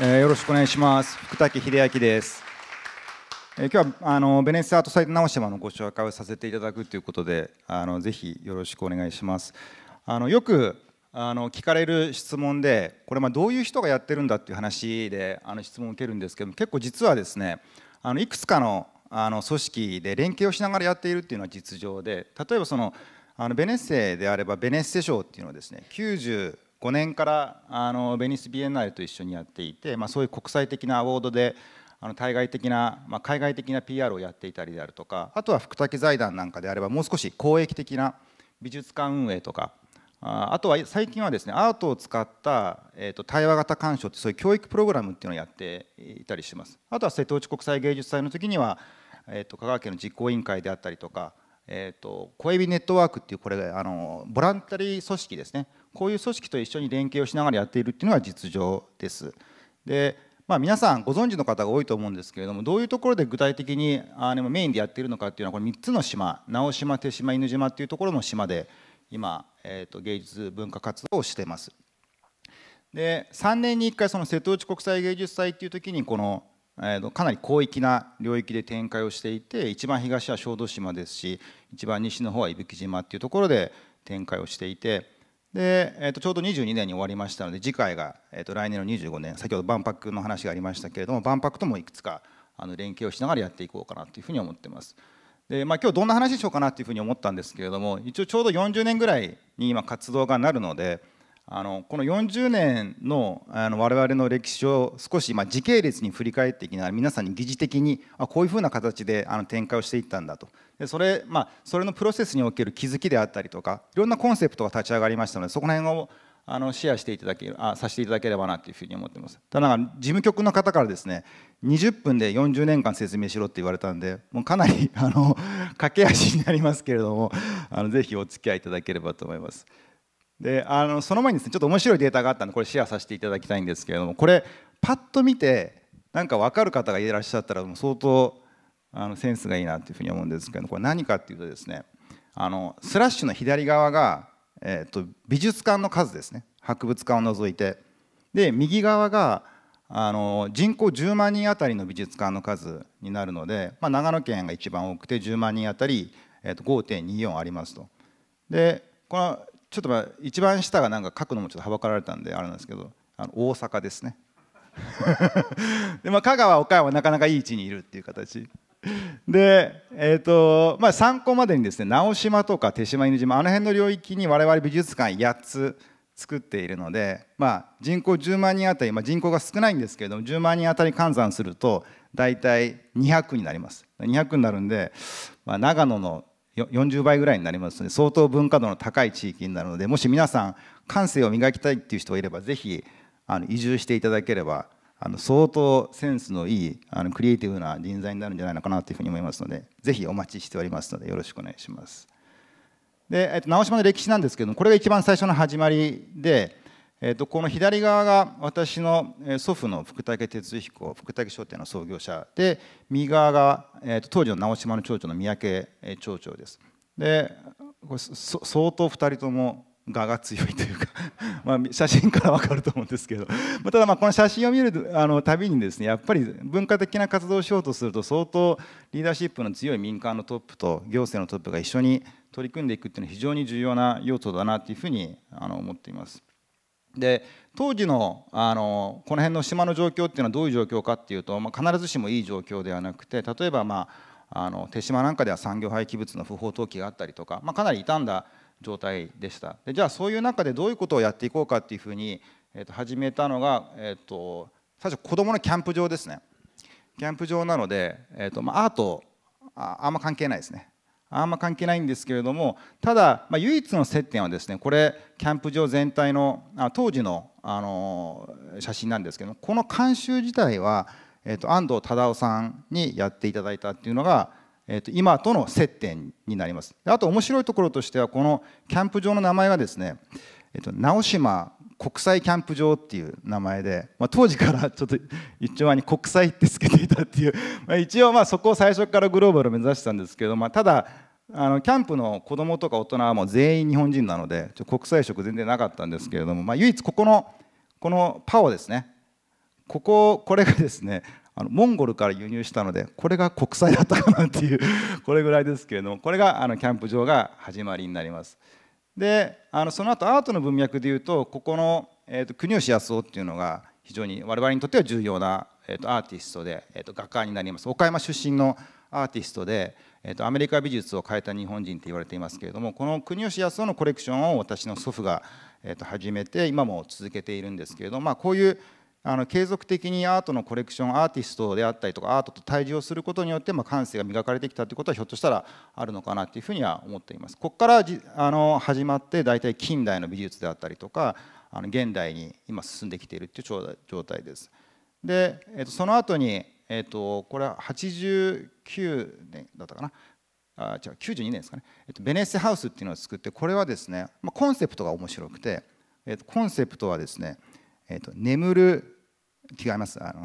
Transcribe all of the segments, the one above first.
えー、よろしくお願いします福武秀明です、えー、今日はあのベネッセアートサイト直島のご紹介をさせていただくということであのぜひよろしくお願いしますあのよくあの聞かれる質問でこれまあどういう人がやってるんだっていう話であの質問を受けるんですけども結構実はですねあのいくつかのあの組織で連携をしながらやっているっていうのは実情で例えばそのあのベネッセであればベネッセ賞っていうのはですね90 5年からあのベニス・ビエンナーと一緒にやっていて、まあ、そういう国際的なアワードであの対外的な、まあ、海外的な PR をやっていたりであるとかあとは福武財団なんかであればもう少し公益的な美術館運営とかああとは最近はですねアートを使った、えー、と対話型鑑賞ってそういう教育プログラムっていうのをやっていたりしますあとは瀬戸内国際芸術祭の時には、えー、と香川県の実行委員会であったりとか、えー、と小エビネットワークっていうこれあのボランタリー組織ですねこういう組織と一緒に連携をしながらやっているっていうのが実情です。でまあ、皆さんご存知の方が多いと思うんですけれどもどういうところで具体的にあでもメインでやっているのかっていうのはこれ3つの島直島手島犬島っていうところの島で今、えー、と芸術文化活動をしてます。で3年に1回その瀬戸内国際芸術祭っていう時にこの、えー、かなり広域な領域で展開をしていて一番東は小豆島ですし一番西の方は伊吹島っていうところで展開をしていて。で、えー、とちょうど22年に終わりましたので次回が、えー、と来年の25年先ほど万博の話がありましたけれども万博ともいくつかあの連携をしながらやっていこうかなというふうに思ってます。でまあ、今日どんな話しようかなというふうに思ったんですけれども一応ちょうど40年ぐらいに今活動がなるのであのこの40年のあの我々の歴史を少し時系列に振り返っていきながら皆さんに疑似的にあこういうふうな形であの展開をしていったんだとそれ,、まあ、それのプロセスにおける気づきであったりとかいろんなコンセプトが立ち上がりましたのでそこら辺をあのシェアしていただけあさせていただければなというふうに思ってますただ事務局の方からですね20分で40年間説明しろって言われたんでもうかなりあの駆け足になりますけれどもあのぜひお付き合いいただければと思いますであのその前にですねちょっと面白いデータがあったんでこれシェアさせていただきたいんですけれどもこれパッと見てなんか分かる方がいらっしゃったらもう相当あのセンスがいいなっていうふうに思うんですけどこれ何かっていうとですねあのスラッシュの左側が、えーと、美術館の数ですね博物館を除いてで右側があの人口10万人あたりの美術館の数になるので、まあ、長野県が一番多くて10万人あたり、えーと、5.24ありますと。でこのちょっとまあ一番下がなんか書くのもちょっとはばかられたんであれなんですけどあの大阪ですね で、まあ、香川岡山なかなかいい位置にいるっていう形 で、えーとまあ、参考までにですね直島とか手島犬島あの辺の領域に我々美術館8つ作っているので、まあ、人口10万人あたり、まあ、人口が少ないんですけれども10万人あたり換算すると大体200になります200になるんで、まあ、長野の40倍ぐらいになりますので相当文化度の高い地域になるのでもし皆さん感性を磨きたいっていう人がいれば是非あの移住していただければあの相当センスのいいあのクリエイティブな人材になるんじゃないのかなというふうに思いますのでぜひお待ちしておりますのでよろしくお願いします。で、えっと、直島の歴史なんですけどもこれが一番最初の始まりで、えっと、この左側が私の祖父の福武哲彦福武商店の創業者で右側が、えっと、当時の直島の町長の三宅町長です。でこれ相当2人とも画が強いというか まあ写真から分かると思うんですけど ただまあこの写真を見るあのたびにですねやっぱり文化的な活動をしようとすると相当リーダーシップの強い民間のトップと行政のトップが一緒に取り組んでいくっていうのは非常に重要な要素だなというふうにあの思っています。で当時のあのこの辺の島の状況っていうのはどういう状況かっていうと、まあ、必ずしもいい状況ではなくて例えばまああの手島なんかでは産業廃棄物の不法投棄があったりとか、まあ、かなり傷んだ状態でしたでじゃあそういう中でどういうことをやっていこうかっていうふうに、えー、と始めたのが、えー、と最初子どものキャンプ場ですねキャンプ場なので、えーとまあ、アートああんま関係ないですねあんま関係ないんですけれどもただ、まあ、唯一の接点はですねこれキャンプ場全体のあ当時の、あの写真なんですけどこの監修自体は、えーと、と安藤忠雄さんにやっていただいたっていうのが、えー、と今との接点になりますあと面白いところとしてはこのキャンプ場の名前がですね、えー、と直島国際キャンプ場っていう名前で、まあ、当時から ちょっと一丁前に国際ってつけていたっていう、まあ、一応まあそこを最初からグローバル目指してたんですけど、まあ、ただあのキャンプの子供とか大人はもう全員日本人なのでちょ国際色全然なかったんですけれども、まあ、唯一ここのこのパオですねこここれがですねあのモンゴルから輸入したのでこれが国債だったかなっていう これぐらいですけれどもこれがあのキャンプ場が始まりになります。であのその後アートの文脈でいうとここの、えーと、国吉康夫っていうのが非常に我々にとっては重要な、えーと、アーティストで、えーと、画家になります岡山出身のアーティストで、えー、とアメリカ美術を変えた日本人って言われていますけれどもこの国吉康夫のコレクションを私の祖父が、えー、と始めて今も続けているんですけれども、まあ、こういうあの継続的にアートのコレクションアーティストであったりとかアートと対峙をすることによって、まあ、感性が磨かれてきたということはひょっとしたらあるのかなというふうには思っています。ここからあの始まって大体近代の美術であったりとかあの現代に今進んできているという状態です。で、えっとその後に、えっとこれは89年だったかなあ違う92年ですかね、えっとベネッセハウスっていうのを作ってこれはですね、まあ、コンセプトが面白くて、えっとコンセプトはですねえーと、眠る違いますあの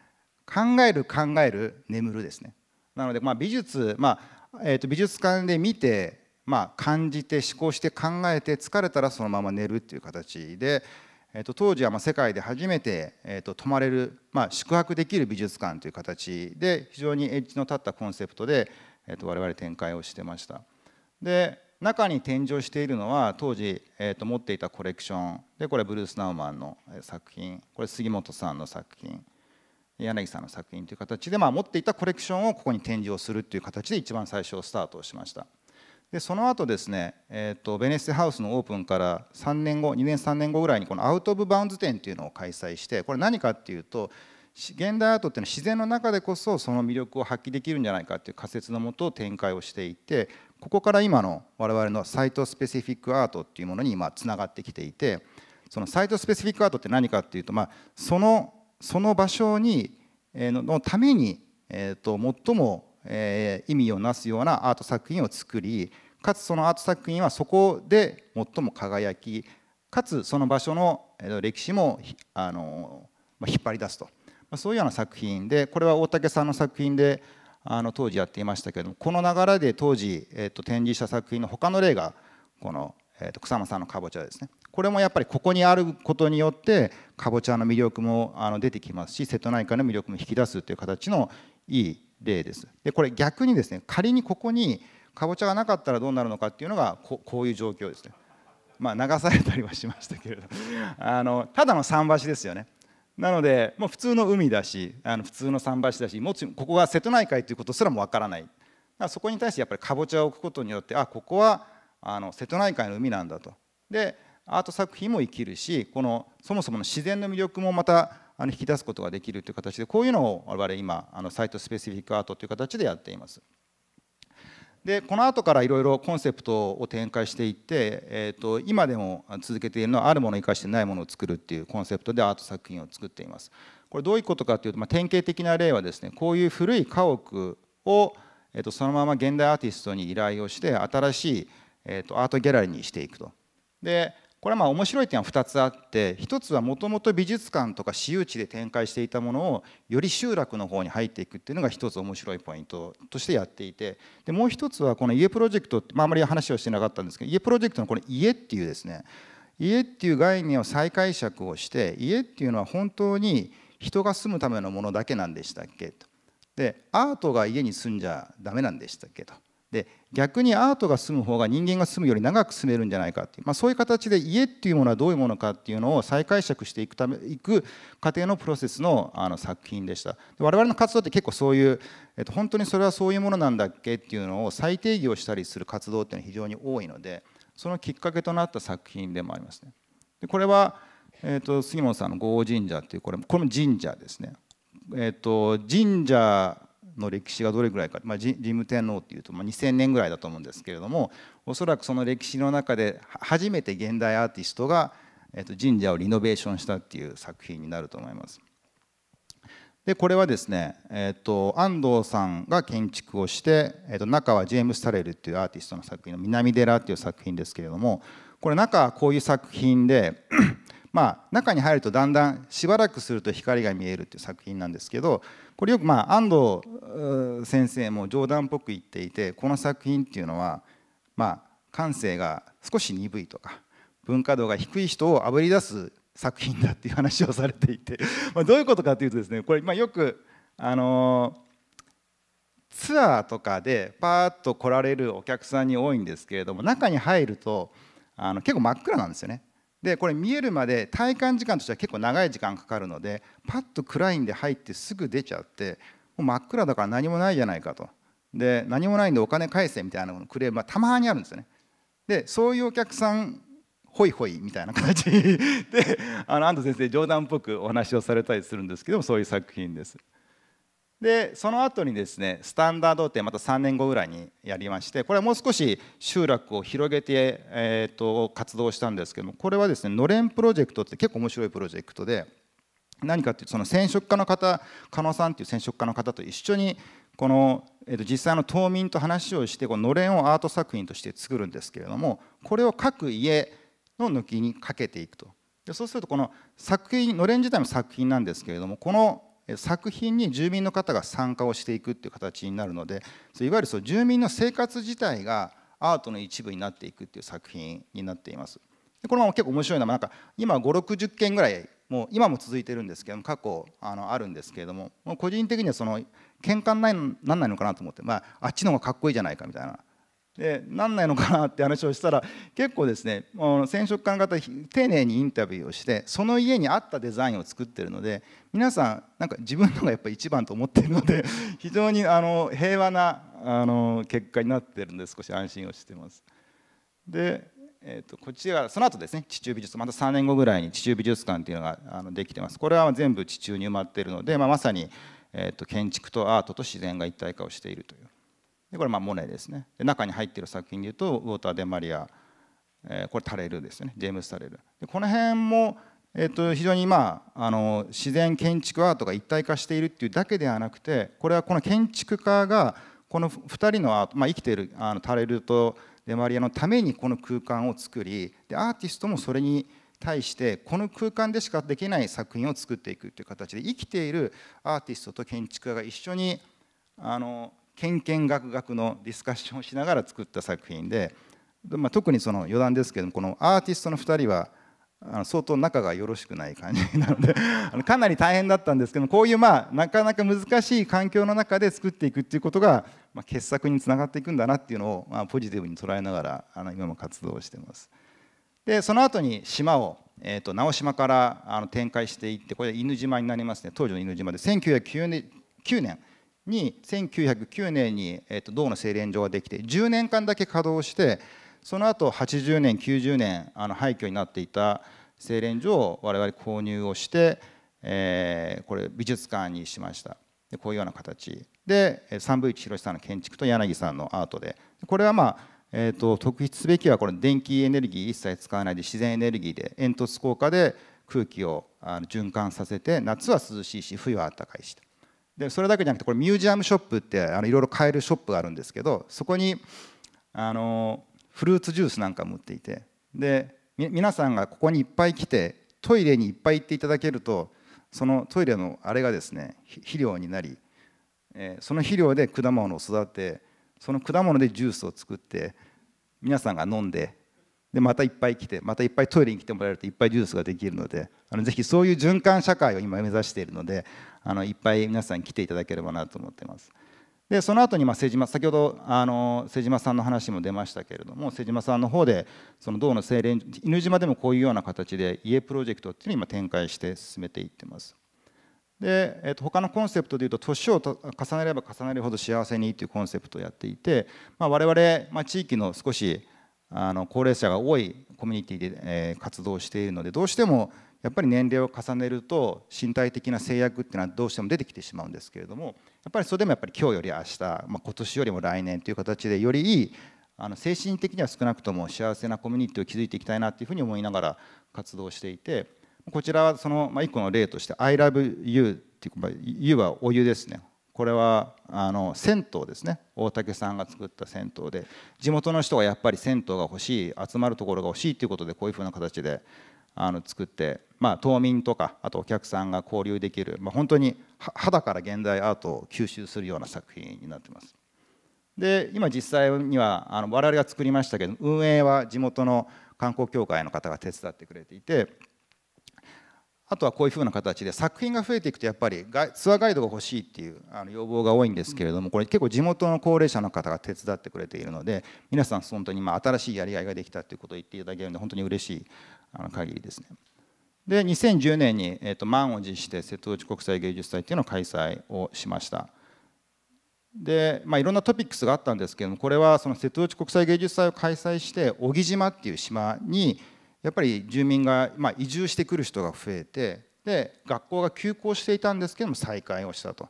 考える考える眠るですねなので、まあ、美術、まあえーと、美術館で見て、まあ、感じて思考して考えて疲れたらそのまま寝るっていう形で、えーと、と当時はまあ世界で初めて、えー、と泊まれる、まあ、宿泊できる美術館という形で非常にエッジの立ったコンセプトで、えー、と我々展開をしてました。で中に展示をしているのは当時、えー、と持っていたコレクションでこれブルース・ナウマンの作品これ杉本さんの作品柳さんの作品という形で、まあ、持っていたコレクションをここに展示をするという形で一番最初スタートをしましたでその後ですね、えー、とベネッセハウスのオープンから3年後2年3年後ぐらいにこのアウト・オブ・バウンズ展というのを開催してこれ何かっていうと現代アートっていうのは自然の中でこそその魅力を発揮できるんじゃないかっていう仮説のもと展開をしていてここから今の我々のサイトスペシフィックアートっていうものに今つながってきていてそのサイトスペシフィックアートって何かっていうと、まあ、そのその場所に、えのために、えーと、最も、え意味をなすようなアート作品を作りかつそのアート作品はそこで最も輝きかつその場所の歴史もあの、ま引っ張り出すと、まそういうような作品でこれは大竹さんの作品であの当時やっていましたけれどもこの流れで当時、えー、と展示した作品の他の例がこの、えー、と草間さんのかぼちゃですねこれもやっぱりここにあることによってかぼちゃの魅力もあの出てきますし瀬戸内海の魅力も引き出すという形のいい例です。でこれ逆にですね仮にここにかぼちゃがなかったらどうなるのかっていうのがここういう状況ですね。まあ、流されたりはしましたけれどあのただの桟橋ですよねなので、もう普通の海だしあの普通の桟橋だしもちろんここが瀬戸内海ということすらもわからないだそこに対してやっぱりかぼちゃを置くことによってあここはあの瀬戸内海の海なんだとでアート作品も生きるしこのそもそもの自然の魅力もまたあの引き出すことができるという形でこういうのを我々今あのサイトスペシフィックアートという形でやっています。でこの後からいろいろコンセプトを展開していって、えーと、今でも続けているのはあるものを生かしてないものを作るっていうコンセプトでアート作品を作っています。これどういうことかというと、まあ、典型的な例はですねこういう古い家屋を、えーと、そのまま現代アーティストに依頼をして新しい、えーとアートギャラリーにしていくと。でこれはまあ面白い点は2つあって1つはもともと美術館とか私有地で展開していたものをより集落の方に入っていくっていうのが1つ面白いポイントとしてやっていてでもう1つはこの家プロジェクトって、まあ、あまり話をしてなかったんですけど家プロジェクトのこの家っていうですね家っていう概念を再解釈をして家っていうのは本当に人が住むためのものだけなんでしたっけとでアートが家に住んじゃダメなんでしたっけとで逆にアートが住む方が人間が住むより長く住めるんじゃないかっていう、まあ、そういう形で家っていうものはどういうものかっていうのを再解釈していくためいく過程のプロセスのあの作品でしたで我々の活動って結構そういう、えっと、本当にそれはそういうものなんだっけっていうのを再定義をしたりする活動っていうのは非常に多いのでそのきっかけとなった作品でもありますね。でこれは、えっと、杉本さんの「王神社」っていうこれもこれも神社ですね。えっと、神社の歴史がどれぐらいか、まあ、神武天皇っていうと、まあ、2000年ぐらいだと思うんですけれどもおそらくその歴史の中で初めて現代アーティストが、えっと神社をリノベーションしたっていう作品になると思います。でこれはですね、えーと、安藤さんが建築をして、えーと、と中はジェームス・タレルっていうアーティストの作品の「南寺」っていう作品ですけれどもこれ中はこういう作品でまあ、中に入るとだんだんしばらくすると光が見えるっていう作品なんですけどこれよくまあ安藤先生も冗談っぽく言っていてこの作品っていうのはまあ感性が少し鈍いとか文化度が低い人をあぶり出す作品だっていう話をされていて まどういうことかというとですねこれまよくあのツアーとかでパーッと来られるお客さんに多いんですけれども中に入るとあの結構真っ暗なんですよねでこれ見えるまで体感時間としては結構長い時間かかるのでパッと暗いんで入ってすぐ出ちゃってもう真っ暗だから何もないじゃないかとで何もないんでお金返せみたいなクレームはたまにあるんですよねでそういうお客さんホイホイみたいな形であの安藤先生冗談っぽくお話をされたりするんですけどもそういう作品です。でその後にですねスタンダード展また3年後ぐらいにやりましてこれはもう少し集落を広げて、えーと、と活動したんですけどもこれはですねのれんプロジェクトって結構面白いプロジェクトで何かっていうとその染色家の方加納さんっていう染色家の方と一緒にこの、えー、と実際の島民と話をしてこののれんをアート作品として作るんですけれどもこれを各家の軒にかけていくとでそうするとこの作品のれん自体も作品なんですけれどもこの作品に住民の方が参加をしていくっていう形になるのでいわゆるその住民の生活自体がアートの一部になっていくっていう作品になっています。でこれも結構面白いのはなんか今560件ぐらいもう今も続いてるんですけども過去あのあるんですけれどもも個人的にはその喧嘩になんないのかなと思って、まあ、あっちの方がかっこいいじゃないかみたいなでなんないのかなって話をしたら結構ですね染色館方丁寧にインタビューをしてその家に合ったデザインを作ってるので皆さんなんか自分のがやっぱ一番と思ってるので 非常にあの平和なあの結果になってるんで少し安心をしてます。でえーと、こっちがその後ですね地中美術また3年後ぐらいに地中美術館っていうのがあのできてますこれは全部地中に埋まっているので、まあ、まさに、えーと建築とアートと自然が一体化をしているというでこれまあモネですねで中に入っている作品でいうとウォーター・デ・マリア、えー、これタレルですねジェームス・タレルでこの辺も、えーと、と非常に、まあ、あの自然建築アートが一体化しているっていうだけではなくてこれはこの建築家がこの2人のアート、まあ、生きているあのタレルとデマリアのためにこの空間を作りでアーティストもそれに対してこの空間でしかできない作品を作っていくという形で生きているアーティストと建築家が一緒にあのけんけんがくがくのディスカッションをしながら作った作品で、まあ、特にその余談ですけどもこのアーティストの2人はあの相当仲がよろしくない感じなので あのかなり大変だったんですけどこういうまあなかなか難しい環境の中で作っていくっていうことが、まあ、傑作につながっていくんだなっていうのを、まあ、ポジティブに捉えながらあの今も活動してます。でその後に島を、えーと直島からあの展開していってこれ犬島になりますね当時の犬島で1909年 ,9 年に1909年に、銅の精錬場ができて10年間だけ稼働してその後80年90年あの廃墟になっていた精錬所を我々購入をして、えー、これ美術館にしましたでこういうような形で三部一博さんの建築と柳さんのアートでこれはまあえーと、特筆すべきはこれ電気エネルギー一切使わないで自然エネルギーで煙突効果で空気を循環させて夏は涼しいし冬は暖かいしでそれだけじゃなくてこれミュージアムショップってあのいろいろ買えるショップがあるんですけどそこにあのフルーツジュースなんかも売っていてで皆さんがここにいっぱい来てトイレにいっぱい行っていただけるとそのトイレのあれがですね肥料になり、えその肥料で果物を育てその果物でジュースを作って皆さんが飲んででまたいっぱい来てまたいっぱいトイレに来てもらえるといっぱいジュースができるのであのぜひそういう循環社会を今目指しているのであのいっぱい皆さんに来ていただければなと思ってます。でその後にまあ瀬島先ほどあの瀬島さんの話も出ましたけれども瀬島さんの方でその銅の精錬犬島でもこういうような形で家プロジェクトっていうのを今展開して進めていってます。で、えっと他のコンセプトでいうと年を重ねれば重ねるほど幸せにというコンセプトをやっていて、まあ、我々、まあ、地域の少しあの高齢者が多いコミュニティで、え活動しているのでどうしてもやっぱり年齢を重ねると身体的な制約っていうのはどうしても出てきてしまうんですけれどもやっぱりそれでもやっぱり今日より明日、まあ、今年よりも来年という形でよりいいあの精神的には少なくとも幸せなコミュニティを築いていきたいなっていうふうに思いながら活動していてこちらはその、ま一個の例として「ILOVEYOU」っていう、y o U」はお湯ですねこれはあの銭湯ですね大竹さんが作った銭湯で地元の人がやっぱり銭湯が欲しい集まるところが欲しいということでこういうふうな形であの作って、まあ、島民とかあとお客さんが交流できる、まあ、本当に肌から現代アートを吸収するような作品になってます。で今実際にはあの我々が作りましたけど運営は地元の観光協会の方が手伝ってくれていてあとはこういうふうな形で作品が増えていくとやっぱりツアーガイドが欲しいっていうあの要望が多いんですけれどもこれ結構地元の高齢者の方が手伝ってくれているので皆さん本当にま新しいやりがいができたということを言っていただけるので本当に嬉しいあの限りですね。で2010年に、えと満を持して瀬戸内国際芸術祭っていうのを開催をしました。で、まあ、いろんなトピックスがあったんですけどもこれはその瀬戸内国際芸術祭を開催して小木島っていう島にやっぱり住民が、まあ、移住してくる人が増えてで学校が休校していたんですけども再開をしたと。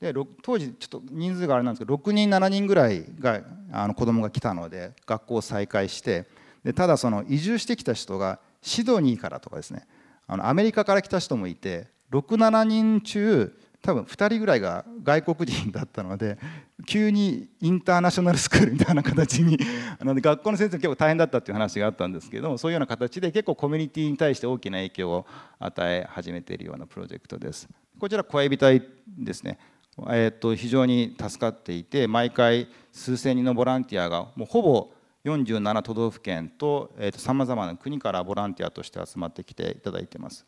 で当時ちょっと人数があれなんですけど6人7人ぐらいがあの子供が来たので学校を再開してでただその移住してきた人がシドニーからとかですねあのアメリカから来た人もいて67人中多分2人ぐらいが外国人だったので急にインターナショナルスクールみたいな形にあの 学校の先生結構大変だったっていう話があったんですけどもそういうような形で結構コミュニティに対して大きな影響を与え始めているようなプロジェクトです。こちら恋人ですねえー、と非常に助かっていて毎回数千人のボランティアがもうほぼ47都道府県とさまざまな国からボランティアとして集まってきていただいてます。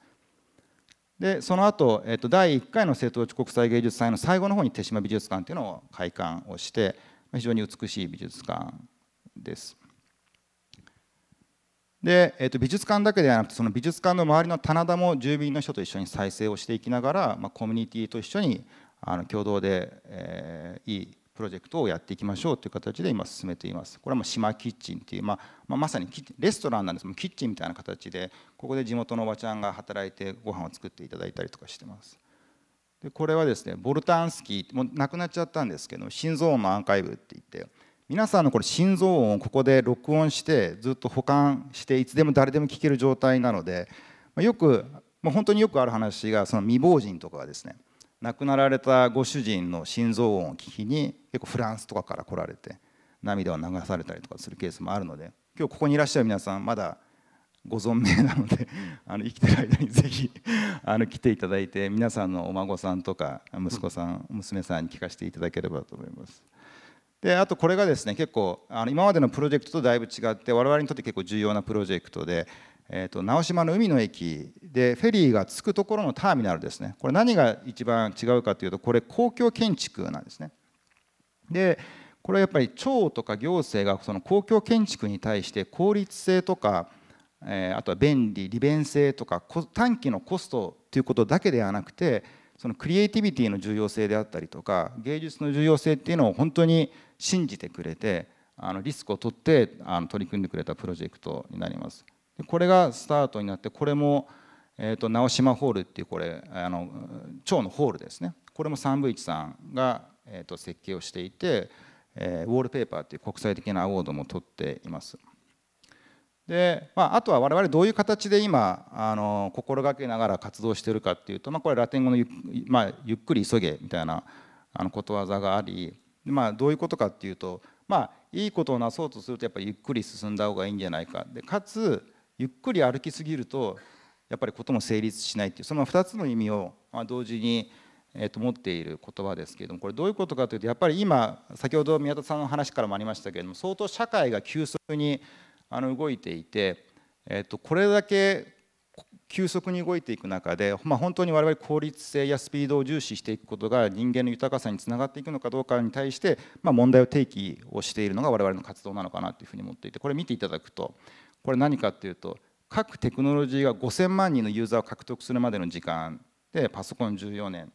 でその後、えっと第1回の瀬戸内国際芸術祭の最後の方に手島美術館というのを開館をして非常に美しい美術館です。で、えっと美術館だけではなくてその美術館の周りの棚田も住民の人と一緒に再生をしていきながら、まあ、コミュニティと一緒にあの共同で、えー、いいプロジェクトをやっていきましょうという形で今進めていますこれはもう島キッチンっていう、まあ、まあ、まさにレストランなんですもキッチンみたいな形でここで地元のおばちゃんが働いてご飯を作っていただいたりとかしてますでこれはですねボルタンスキーもう亡くなっちゃったんですけど心臓音のアーカイブって言って皆さんのこれ心臓音をここで録音してずっと保管していつでも誰でも聞ける状態なので、まあ、よく、まあ、本当によくある話がその未亡人とかがですね亡くなられたご主人の心臓音を聞きに結構フランスとかから来られて涙を流されたりとかするケースもあるので今日ここにいらっしゃる皆さんまだご存命なので あの生きてる間にぜひ あの来ていただいて皆さんのお孫さんとか息子さん娘さんに聞かせていただければと思います。であとこれがですね結構あの今までのプロジェクトとだいぶ違って我々にとって結構重要なプロジェクトでえーと、直島の海の駅でフェリーが着くところのターミナルですねこれ何が一番違うかというとこれ公共建築なんですねでこれはやっぱり町とか行政がその公共建築に対して効率性とか、えー、あとは便利利便性とか短期のコストということだけではなくてそのクリエイティビティの重要性であったりとか芸術の重要性っていうのを本当に信じてくれてあのリスクを取ってあの取り組んでくれたプロジェクトになります。これがスタートになってこれも、えーと、直島ホールっていうこれあの町のホールですねこれも三部一さんが、えーと、設計をしていて、えー、ウォールペーパーっていう国際的なアワードも取っています。でまあ、あとは我々どういう形で今あの心がけながら活動してるかっていうと、まあ、これラテン語のゆ,、まあ、ゆっくり急げみたいなあのことわざがあり、まあ、どういうことかっていうと、まあ、いいことをなそうとするとやっぱりゆっくり進んだ方がいいんじゃないかでかつゆっくり歩きすぎるとやっぱりことも成立しないっていうその2つの意味を同時に、持っている言葉ですけれどもこれどういうことかというとやっぱり今先ほど宮田さんの話からもありましたけれども相当社会が急速に動いていて、これだけ急速に動いていく中で、まあ、本当に我々効率性やスピードを重視していくことが人間の豊かさにつながっていくのかどうかに対して、まあ、問題を提起をしているのが我々の活動なのかなというふうに思っていてこれ見ていただくとこれ何かっていうと各テクノロジーが5000万人のユーザーを獲得するまでの時間でパソコン14年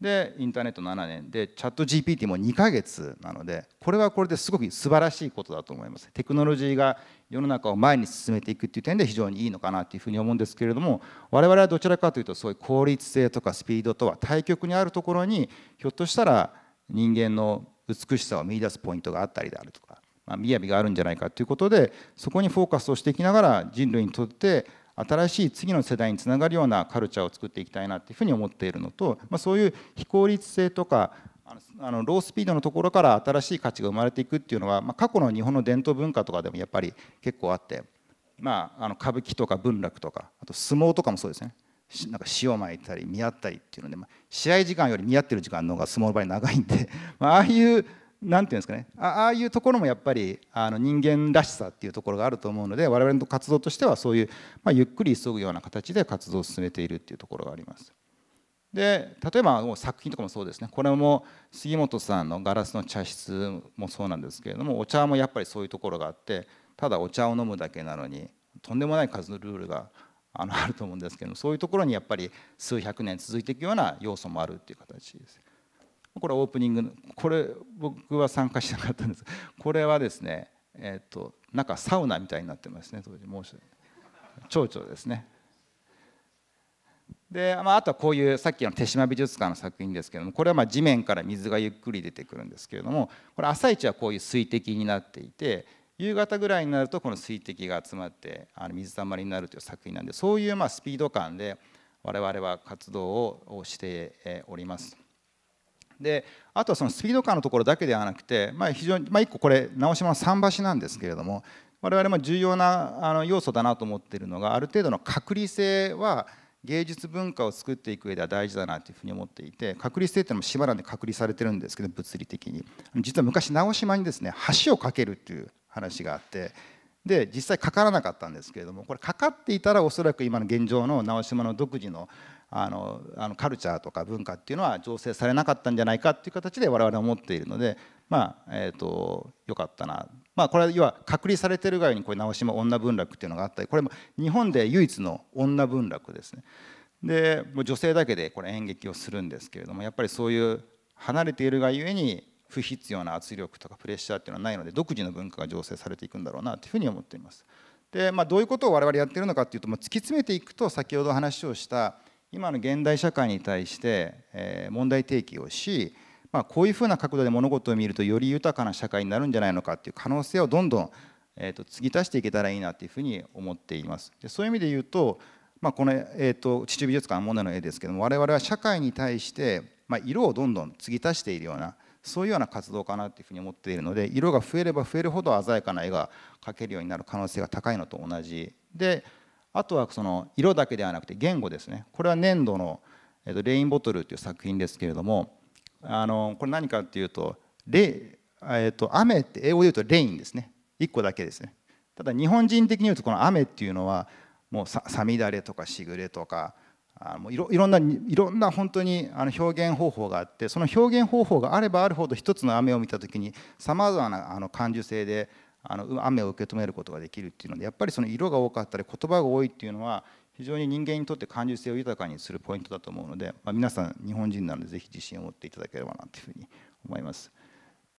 でインターネット7年でチャット GPT も2ヶ月なのでこれはこれですごく素晴らしいことだと思いますテクノロジーが世の中を前に進めていくっていう点で非常にいいのかなというふうに思うんですけれども我々はどちらかというとそういう効率性とかスピードとは対極にあるところにひょっとしたら人間の美しさを見いだすポイントがあったりであるとかまあ、雅があるんじゃないかということでそこにフォーカスをしていきながら人類にとって新しい次の世代につながるようなカルチャーを作っていきたいなというふうに思っているのと、まあ、そういう非効率性とかあのロースピードのところから新しい価値が生まれていくっていうのは、まあ、過去の日本の伝統文化とかでもやっぱり結構あって、まあ、あの歌舞伎とか文楽とかあと相撲とかもそうですねなんか塩まいたり見合ったりっていうので、まあ、試合時間より見合ってる時間の方が相撲の場合長いんで、まああいうんていうんですかねああいうところもやっぱりあの人間らしさっていうところがあると思うので我々の活動としてはそういう、まあ、ゆっくり急ぐような形で活動を進めているっていうところがあります。で例えばもう作品とかもそうですねこれも杉本さんの「ガラスの茶室」もそうなんですけれどもお茶もやっぱりそういうところがあってただお茶を飲むだけなのにとんでもない数のルールがあのあると思うんですけどそういうところにやっぱり数百年続いていくような要素もあるっていう形です。これはオープニングのこれ僕は参加しなかったんですこれはですねえっ、ー、と中サウナみたいになってますね当時申し蝶々ですねで、まあ、あとはこういうさっきの手島美術館の作品ですけどもこれはま地面から水がゆっくり出てくるんですけれどもこれ朝一はこういう水滴になっていて夕方ぐらいになるとこの水滴が集まってあの水たまりになるという作品なんでそういうまスピード感で我々は活動をしております。であとはそのスピード感のところだけではなくて、まあ、非常に、まあ、1個これ直島の桟橋なんですけれども我々も重要なあの要素だなと思っているのがある程度の隔離性は芸術文化を作っていく上では大事だなというふうに思っていて隔離性っていうのも島なんで隔離されてるんですけど物理的に実は昔直島にですね橋を架けるっていう話があってで実際かからなかったんですけれどもこれかかっていたらおそらく今の現状の直島の独自のあのあのカルチャーとか文化っていうのは醸成されなかったんじゃないかっていう形で我々は思っているのでまあえと、よかったな、まあ、これは要は隔離されてるがゆにこれ直島女文楽っていうのがあったりこれも日本で唯一の女文楽ですね。でもう女性だけでこれ演劇をするんですけれどもやっぱりそういう離れているがゆえに不必要な圧力とかプレッシャーっていうのはないので独自の文化が醸成されていくんだろうなというふうに思っています。でまあ、どういうことを我々やってるのかっていうと、突き詰めていくと先ほど話をした今の現代社会に対して問題提起をし、まあ、こういうふうな角度で物事を見るとより豊かな社会になるんじゃないのかっていう可能性をどんどん、えー、と継ぎ足していけたらいいなっていうふうに思っています。でそういう意味で言うと、まあ、この、えーと、と美術館モネの絵ですけども我々は社会に対して、まあ、色をどんどん継ぎ足しているようなそういうような活動かなというふうに思っているので色が増えれば増えるほど鮮やかな絵が描けるようになる可能性が高いのと同じであとはその色だけではなくて言語ですねこれは粘土の「レインボトル」という作品ですけれどもあのこれ何かっていうとレ、えと、雨って英語で言うとレインですね1個だけですねただ日本人的に言うとこの雨っていうのはもうささみだれとかしぐれとかあもういろいろんないろんな本当にあの表現方法があってその表現方法があればあるほど一つの雨を見た時にさまざまなあの感受性であの雨を受け止めることができるっていうのでやっぱりその色が多かったり言葉が多いっていうのは非常に人間にとって感受性を豊かにするポイントだと思うので、まあ、皆さん日本人なのでぜひ自信を持っていただければなというふうに思います。